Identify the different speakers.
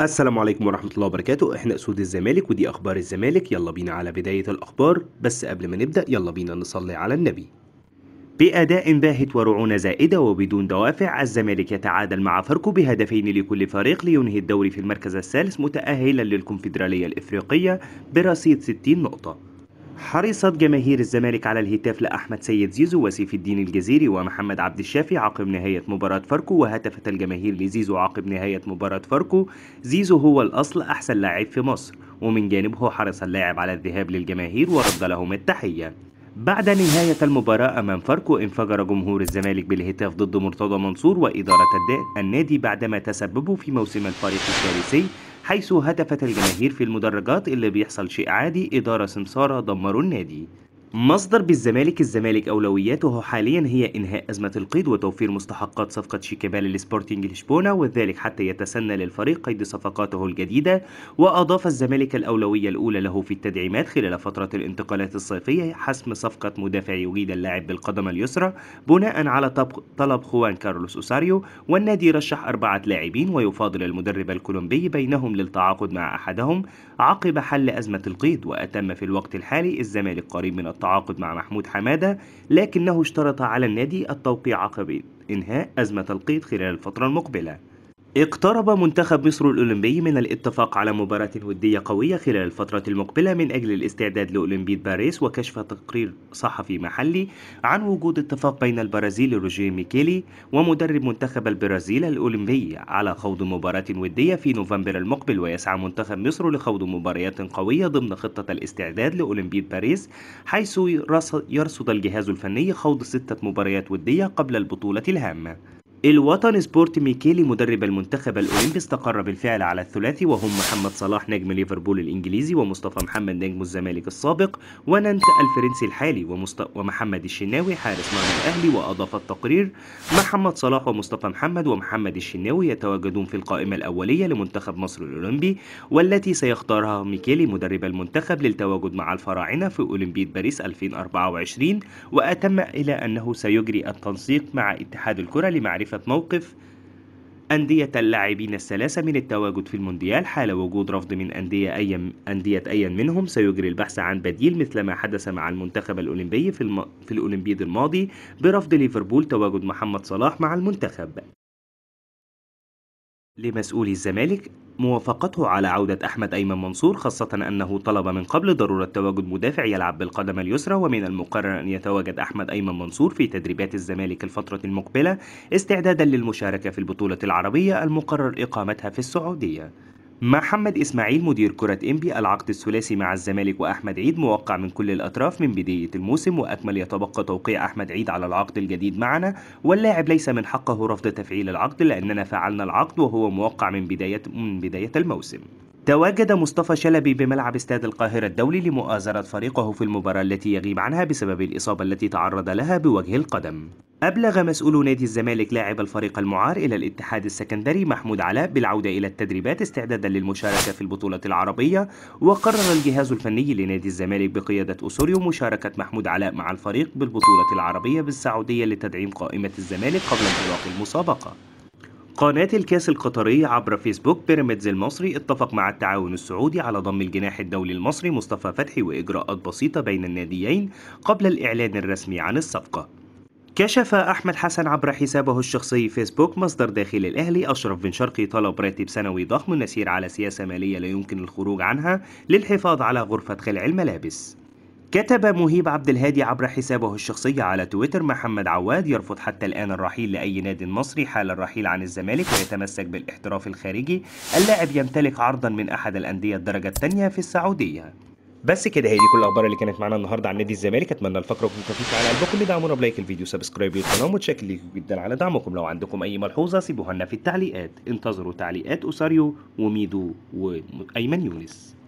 Speaker 1: السلام عليكم ورحمة الله وبركاته احنا اسود الزمالك ودي اخبار الزمالك يلا بينا على بداية الاخبار بس قبل ما نبدأ يلا بينا نصلي على النبي بأداء باهت ورعونة زائدة وبدون دوافع الزمالك يتعادل مع فاركو بهدفين لكل فريق لينهي الدوري في المركز الثالث متأهلا للكونفدرالية الإفريقية برصيد 60 نقطة حرصت جماهير الزمالك على الهتاف لأحمد سيد زيزو وسيف الدين الجزيري ومحمد عبد الشافي عقب نهاية مباراة فاركو وهتفت الجماهير لزيزو عقب نهاية مباراة فاركو زيزو هو الأصل أحسن لاعب في مصر ومن جانبه حرص اللاعب على الذهاب للجماهير ورد لهم التحية بعد نهاية المباراة أمام فاركو انفجر جمهور الزمالك بالهتاف ضد مرتضى منصور وإدارة النادي بعدما تسببوا في موسم الفريق الكارثي حيث هتفت الجماهير في المدرجات اللي بيحصل شيء عادي إدارة سمسارة دمروا النادي مصدر بالزمالك الزمالك أولوياته حاليا هي إنهاء أزمة القيد وتوفير مستحقات صفقة شيكابالا لسبورتينج لشبونة وذلك حتى يتسنى للفريق قيد صفقاته الجديدة وأضاف الزمالك الأولوية الأولى له في التدعيمات خلال فترة الانتقالات الصيفية حسم صفقة مدافع يريد اللاعب بالقدم اليسرى بناء على طلب خوان كارلوس أوساريو والنادي رشح أربعة لاعبين ويفاضل المدرب الكولومبي بينهم للتعاقد مع أحدهم عقب حل أزمة القيد وأتم في الوقت الحالي الزمالك قريب من التعاقد مع محمود حمادة لكنه اشترط على النادي التوقيع قبل انهاء أزمة القيد خلال الفترة المقبلة اقترب منتخب مصر الأولمبي من الاتفاق على مباراة ودية قوية خلال الفترة المقبلة من أجل الاستعداد لأولمبياد باريس وكشف تقرير صحفي محلي عن وجود اتفاق بين البرازيلي روجيه ميكيلي ومدرب منتخب البرازيل الأولمبي على خوض مباراة ودية في نوفمبر المقبل ويسعى منتخب مصر لخوض مباريات قوية ضمن خطة الاستعداد لأولمبياد باريس حيث يرصد الجهاز الفني خوض ستة مباريات ودية قبل البطولة الهامة الوطن سبورت ميكيلي مدرب المنتخب الاولمبي استقر بالفعل على الثلاثي وهم محمد صلاح نجم ليفربول الانجليزي ومصطفى محمد نجم الزمالك السابق وننت الفرنسي الحالي ومست... ومحمد الشناوي حارس مرمى الاهلي واضاف التقرير محمد صلاح ومصطفى محمد ومحمد الشناوي يتواجدون في القائمه الاوليه لمنتخب مصر الاولمبي والتي سيختارها ميكيلي مدرب المنتخب للتواجد مع الفراعنه في اولمبياد باريس 2024 واتم الى انه سيجري التنسيق مع اتحاد الكره لمعرفه الفيفا بموقف أندية اللاعبين الثلاثة من التواجد في المونديال حال وجود رفض من أندية أي أندية أي منهم سيجري البحث عن بديل مثل ما حدث مع المنتخب الأولمبي في, الم... في الأولمبياد الماضي برفض ليفربول تواجد محمد صلاح مع المنتخب لمسؤولي الزمالك موافقته على عودة أحمد أيمن منصور خاصة أنه طلب من قبل ضرورة تواجد مدافع يلعب بالقدم اليسرى ومن المقرر أن يتواجد أحمد أيمن منصور في تدريبات الزمالك الفترة المقبلة استعدادا للمشاركة في البطولة العربية المقرر إقامتها في السعودية محمد إسماعيل مدير كرة إنبي العقد الثلاثي مع الزمالك وأحمد عيد موقع من كل الأطراف من بداية الموسم وأكمل يتبقى توقيع أحمد عيد على العقد الجديد معنا واللاعب ليس من حقه رفض تفعيل العقد لأننا فعلنا العقد وهو موقع من بداية من بداية الموسم تواجد مصطفى شلبي بملعب استاد القاهرة الدولي لمؤازرة فريقه في المباراة التي يغيب عنها بسبب الإصابة التي تعرض لها بوجه القدم أبلغ مسؤول نادي الزمالك لاعب الفريق المعار إلى الاتحاد السكندري محمود علاء بالعودة إلى التدريبات استعدادا للمشاركة في البطولة العربية وقرر الجهاز الفني لنادي الزمالك بقيادة أسوريو مشاركة محمود علاء مع الفريق بالبطولة العربية بالسعودية لتدعيم قائمة الزمالك قبل انطلاق المسابقة قناة الكاس القطرية عبر فيسبوك بيراميدز المصري اتفق مع التعاون السعودي على ضم الجناح الدولي المصري مصطفى فتحي وإجراءات بسيطة بين الناديين قبل الإعلان الرسمي عن الصفقة كشف أحمد حسن عبر حسابه الشخصي فيسبوك مصدر داخل الأهلي أشرف بن شرقي طلب راتب سنوي ضخم نسير على سياسة مالية لا يمكن الخروج عنها للحفاظ على غرفة خلع الملابس كتب مهيب عبد الهادي عبر حسابه الشخصي على تويتر محمد عواد يرفض حتى الآن الرحيل لأي ناد مصري حال الرحيل عن الزمالك ويتمسك بالاحتراف الخارجي اللاعب يمتلك عرضا من أحد الأندية الدرجة الثانية في السعودية بس كده هي دي كل الاخبار اللي كانت معانا النهارده عن نادي الزمالك اتمنى الفقره تكون خفيفه على قلبكم دعمونا بلايك الفيديو سبسكرايب للقناه متشكر ليكم جدا على دعمكم لو عندكم اي ملحوظه سيبوها لنا في التعليقات انتظروا تعليقات اساريو وميدو وايمن يونس